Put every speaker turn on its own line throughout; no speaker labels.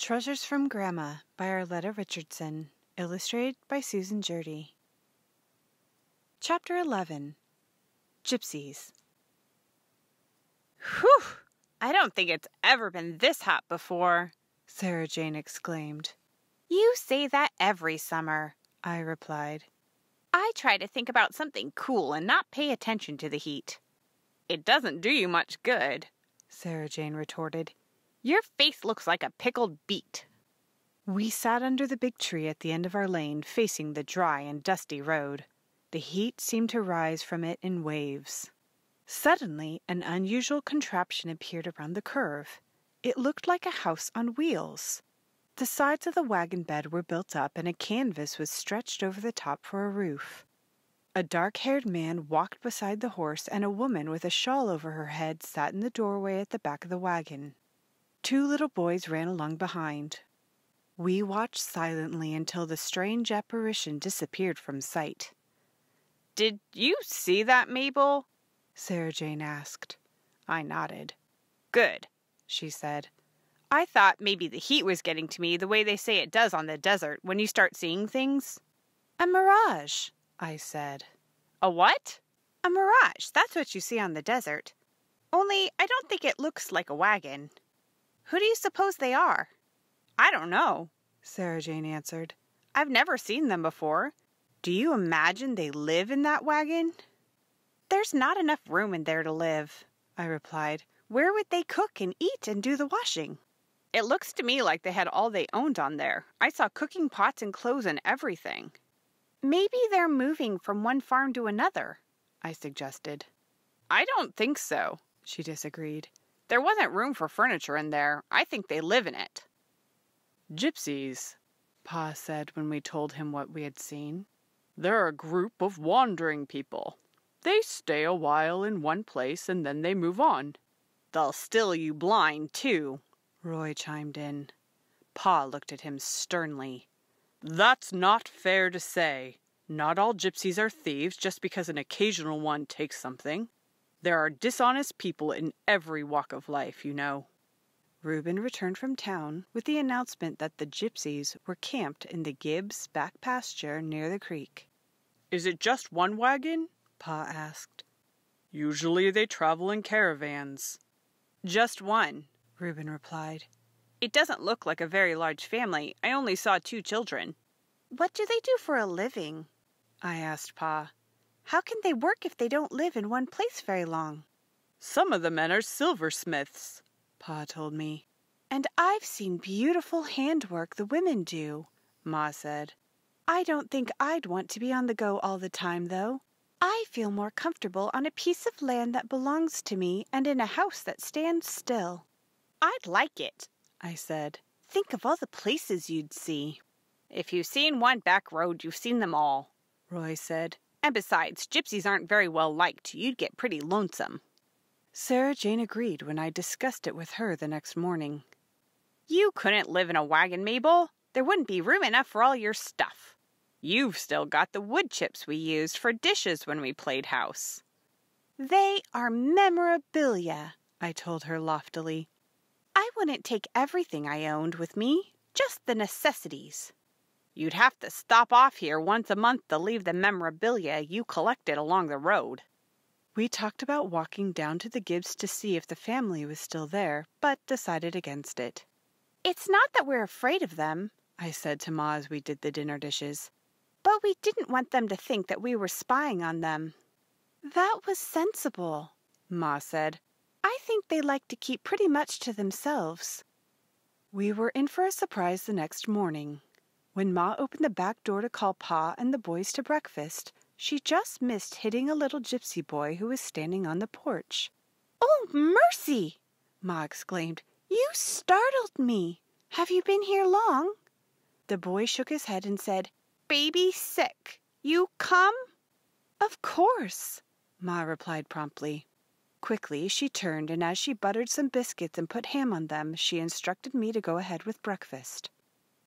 Treasures from Grandma by Arletta Richardson, illustrated by Susan Jurdy. Chapter 11 Gypsies. Whew! I don't think it's ever been this hot before, Sarah Jane exclaimed. You say that every summer, I replied. I try to think about something cool and not pay attention to the heat. It doesn't do you much good, Sarah Jane retorted. Your face looks like a pickled beet. We sat under the big tree at the end of our lane, facing the dry and dusty road. The heat seemed to rise from it in waves. Suddenly, an unusual contraption appeared around the curve. It looked like a house on wheels. The sides of the wagon bed were built up, and a canvas was stretched over the top for a roof. A dark haired man walked beside the horse, and a woman with a shawl over her head sat in the doorway at the back of the wagon. Two little boys ran along behind. We watched silently until the strange apparition disappeared from sight. Did you see that, Mabel? Sarah Jane asked. I nodded. Good, she said. I thought maybe the heat was getting to me the way they say it does on the desert when you start seeing things. A mirage, I said. A what? A mirage. That's what you see on the desert. Only I don't think it looks like a wagon. Who do you suppose they are? I don't know, Sarah Jane answered. I've never seen them before. Do you imagine they live in that wagon? There's not enough room in there to live, I replied. Where would they cook and eat and do the washing? It looks to me like they had all they owned on there. I saw cooking pots and clothes and everything. Maybe they're moving from one farm to another, I suggested. I don't think so, she disagreed. There wasn't room for furniture in there. I think they live in it. Gypsies, Pa said when we told him what we had seen. They're a group of wandering people. They stay a while in one place and then they move on. They'll still you blind, too, Roy chimed in. Pa looked at him sternly. That's not fair to say. Not all gypsies are thieves just because an occasional one takes something. There are dishonest people in every walk of life, you know. Reuben returned from town with the announcement that the gypsies were camped in the Gibbs back pasture near the creek. Is it just one wagon? Pa asked. Usually they travel in caravans. Just one, Reuben replied. It doesn't look like a very large family. I only saw two children. What do they do for a living? I asked Pa. How can they work if they don't live in one place very long? Some of the men are silversmiths, Pa told me. And I've seen beautiful handwork the women do, Ma said. I don't think I'd want to be on the go all the time, though. I feel more comfortable on a piece of land that belongs to me and in a house that stands still. I'd like it, I said. Think of all the places you'd see. If you've seen one back road, you've seen them all, Roy said. And besides, gypsies aren't very well liked. You'd get pretty lonesome. Sarah Jane agreed when I discussed it with her the next morning. You couldn't live in a wagon, Mabel. There wouldn't be room enough for all your stuff. You've still got the wood chips we used for dishes when we played house. They are memorabilia, I told her loftily. I wouldn't take everything I owned with me, just the necessities. You'd have to stop off here once a month to leave the memorabilia you collected along the road. We talked about walking down to the Gibbs to see if the family was still there, but decided against it. It's not that we're afraid of them, I said to Ma as we did the dinner dishes, but we didn't want them to think that we were spying on them. That was sensible, Ma said. I think they like to keep pretty much to themselves. We were in for a surprise the next morning. When Ma opened the back door to call Pa and the boys to breakfast, she just missed hitting a little gypsy boy who was standing on the porch. Oh, mercy! Ma exclaimed. You startled me. Have you been here long? The boy shook his head and said, Baby sick. You come? Of course, Ma replied promptly. Quickly, she turned, and as she buttered some biscuits and put ham on them, she instructed me to go ahead with breakfast.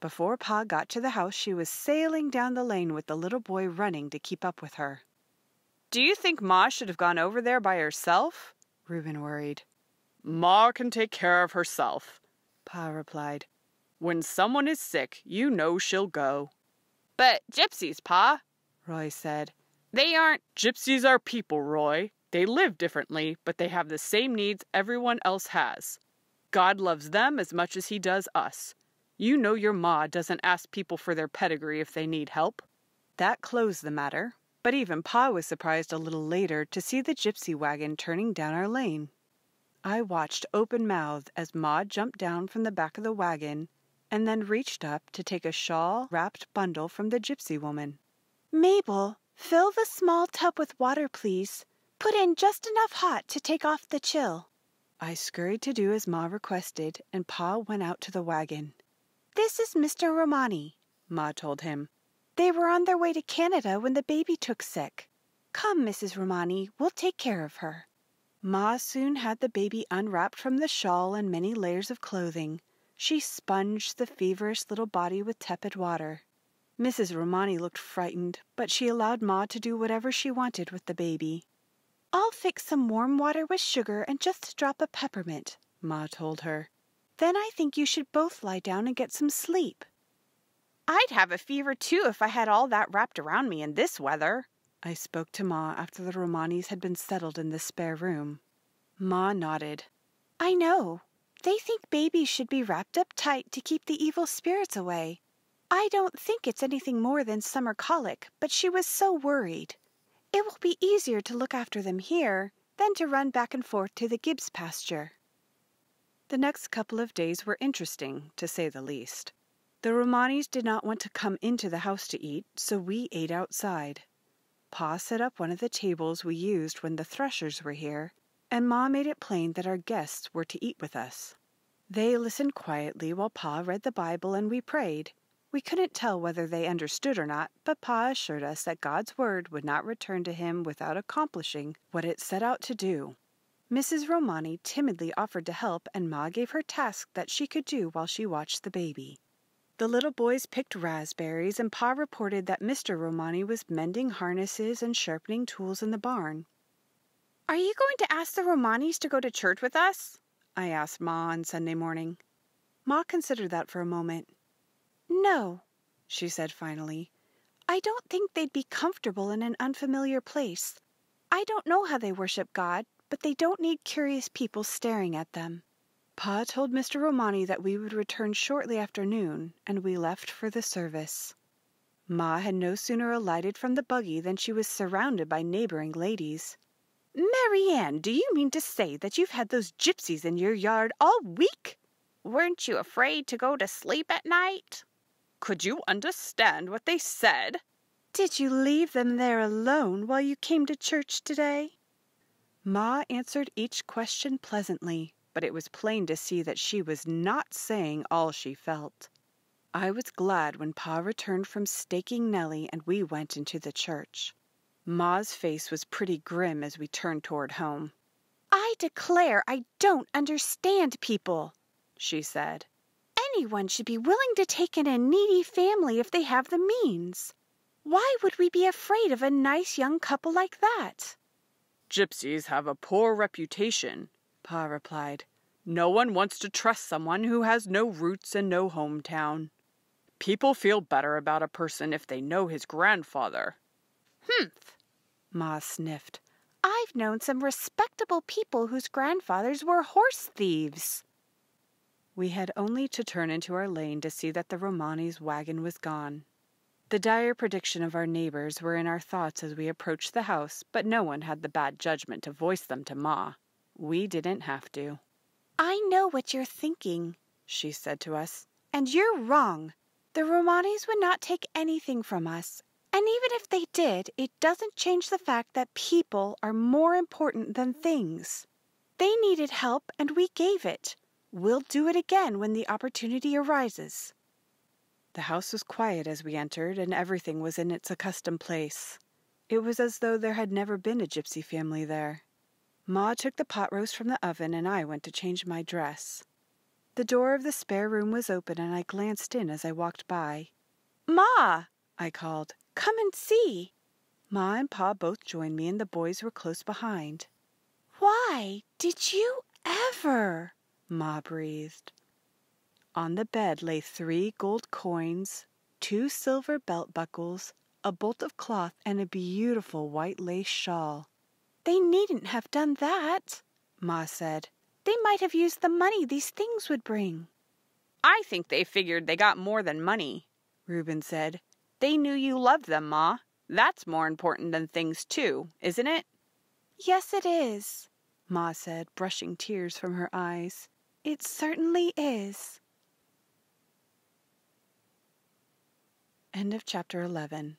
Before Pa got to the house, she was sailing down the lane with the little boy running to keep up with her. Do you think Ma should have gone over there by herself? Reuben worried. Ma can take care of herself, Pa replied. When someone is sick, you know she'll go. But gypsies, Pa, Roy said. They aren't. Gypsies are people, Roy. They live differently, but they have the same needs everyone else has. God loves them as much as He does us. You know your ma doesn't ask people for their pedigree if they need help. That closed the matter, but even Pa was surprised a little later to see the gypsy wagon turning down our lane. I watched open mouthed as Ma jumped down from the back of the wagon and then reached up to take a shawl wrapped bundle from the gypsy woman. Mabel, fill the small tub with water, please. Put in just enough hot to take off the chill. I scurried to do as Ma requested, and Pa went out to the wagon. This is Mr. Romani, Ma told him. They were on their way to Canada when the baby took sick. Come, Mrs. Romani, we'll take care of her. Ma soon had the baby unwrapped from the shawl and many layers of clothing. She sponged the feverish little body with tepid water. Mrs. Romani looked frightened, but she allowed Ma to do whatever she wanted with the baby. I'll fix some warm water with sugar and just a drop of peppermint, Ma told her. Then I think you should both lie down and get some sleep. I'd have a fever too if I had all that wrapped around me in this weather. I spoke to Ma after the Romanis had been settled in the spare room. Ma nodded. I know. They think babies should be wrapped up tight to keep the evil spirits away. I don't think it's anything more than summer colic, but she was so worried. It will be easier to look after them here than to run back and forth to the Gibbs pasture. The next couple of days were interesting, to say the least. The Romanis did not want to come into the house to eat, so we ate outside. Pa set up one of the tables we used when the threshers were here, and Ma made it plain that our guests were to eat with us. They listened quietly while Pa read the Bible and we prayed. We couldn't tell whether they understood or not, but Pa assured us that God's word would not return to him without accomplishing what it set out to do. Mrs. Romani timidly offered to help, and Ma gave her tasks that she could do while she watched the baby. The little boys picked raspberries, and Pa reported that Mr. Romani was mending harnesses and sharpening tools in the barn. Are you going to ask the Romanis to go to church with us? I asked Ma on Sunday morning. Ma considered that for a moment. No, she said finally. I don't think they'd be comfortable in an unfamiliar place. I don't know how they worship God, but they don't need curious people staring at them. Pa told Mr. Romani that we would return shortly after noon, and we left for the service. Ma had no sooner alighted from the buggy than she was surrounded by neighboring ladies. Marianne, do you mean to say that you've had those gypsies in your yard all week? Weren't you afraid to go to sleep at night? Could you understand what they said? Did you leave them there alone while you came to church today? Ma answered each question pleasantly, but it was plain to see that she was not saying all she felt. I was glad when Pa returned from staking Nellie and we went into the church. Ma's face was pretty grim as we turned toward home. I declare I don't understand people, she said. Anyone should be willing to take in a needy family if they have the means. Why would we be afraid of a nice young couple like that? Gypsies have a poor reputation, Pa replied. No one wants to trust someone who has no roots and no hometown. People feel better about a person if they know his grandfather. Humph, Ma sniffed. I've known some respectable people whose grandfathers were horse thieves. We had only to turn into our lane to see that the Romani's wagon was gone. The dire prediction of our neighbors were in our thoughts as we approached the house, but no one had the bad judgment to voice them to Ma. We didn't have to. I know what you're thinking, she said to us, and you're wrong. The Romanis would not take anything from us, and even if they did, it doesn't change the fact that people are more important than things. They needed help and we gave it. We'll do it again when the opportunity arises. The house was quiet as we entered, and everything was in its accustomed place. It was as though there had never been a gypsy family there. Ma took the pot roast from the oven, and I went to change my dress. The door of the spare room was open, and I glanced in as I walked by. Ma! I called. Come and see! Ma and Pa both joined me, and the boys were close behind. Why did you ever? Ma breathed. On the bed lay three gold coins, two silver belt buckles, a bolt of cloth, and a beautiful white lace shawl. They needn't have done that, Ma said. They might have used the money these things would bring. I think they figured they got more than money, Reuben said. They knew you loved them, Ma. That's more important than things, too, isn't it? Yes, it is, Ma said, brushing tears from her eyes. It certainly is. End of chapter 11.